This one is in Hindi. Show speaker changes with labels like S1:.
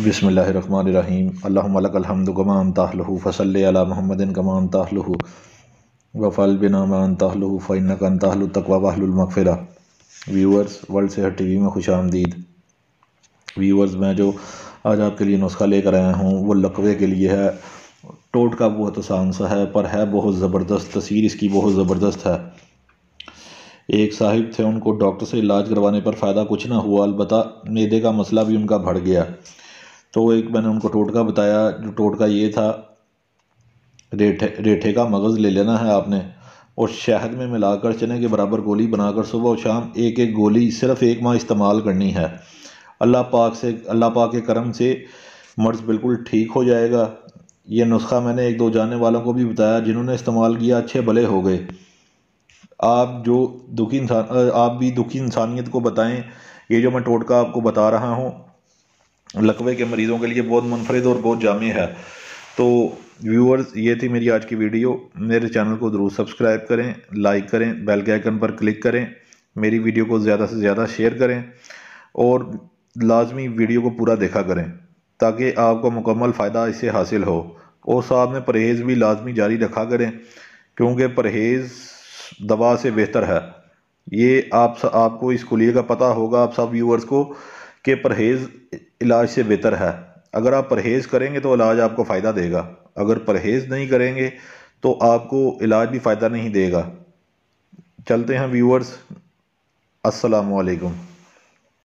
S1: बसमीम अल्लाकमदमाम ताहलहू फसल महमदिन कमान ताहलहू वफ़ल बिनामान ताहलहू फ़ैन कन ताहलु तकवा वाहलमफ़रा viewers world Sehat T V में खुश आमदीद व्यूअर्स मैं जो आज आपके लिए नुस्खा लेकर आया हूँ वो लकवे के लिए है टोट का बहुत आसान सा है पर है बहुत ज़बरदस्त तस्वीर इसकी बहुत ज़बरदस्त है एक साहिब थे उनको डॉक्टर से इलाज करवाने पर फ़ायदा कुछ ना हुआ अलबत् मेदे का मसला भी उनका भड़ गया तो एक मैंने उनको टोटका बताया जो टोटका ये था रेठे रेठे का मगज़ ले लेना है आपने और शहद में मिलाकर चने के बराबर गोली बनाकर सुबह और शाम एक एक गोली सिर्फ़ एक माह इस्तेमाल करनी है अल्लाह पाक से अल्लाह पाक के करम से मर्ज़ बिल्कुल ठीक हो जाएगा ये नुस्खा मैंने एक दो जाने वालों को भी बताया जिन्होंने इस्तेमाल किया अच्छे भले हो गए आप जो दुखी इंसान आप भी दुखी इंसानियत को बताएं ये जो मैं टोटका आपको बता रहा हूँ लकवे के मरीज़ों के लिए बहुत मुनफरद और बहुत जामे है तो व्यूअर्स ये थी मेरी आज की वीडियो मेरे चैनल को ज़रूर सब्सक्राइब करें लाइक करें बेल के आइकन पर क्लिक करें मेरी वीडियो को ज़्यादा से ज़्यादा शेयर करें और लाजमी वीडियो को पूरा देखा करें ताकि आपको मुकम्मल फ़ायदा इससे हासिल हो और साथ में परहेज़ भी लाजमी जारी रखा करें क्योंकि परहेज़ दवा से बेहतर है ये आप आपको इस कुलिए का पता होगा आप सब व्यूअर्स को कि परहेज़ इलाज से बेहतर है अगर आप परहेज़ करेंगे तो इलाज आपको फ़ायदा देगा अगर परहेज़ नहीं करेंगे तो आपको इलाज भी फ़ायदा नहीं देगा चलते हैं व्यूअर्स अस्सलाम वालेकुम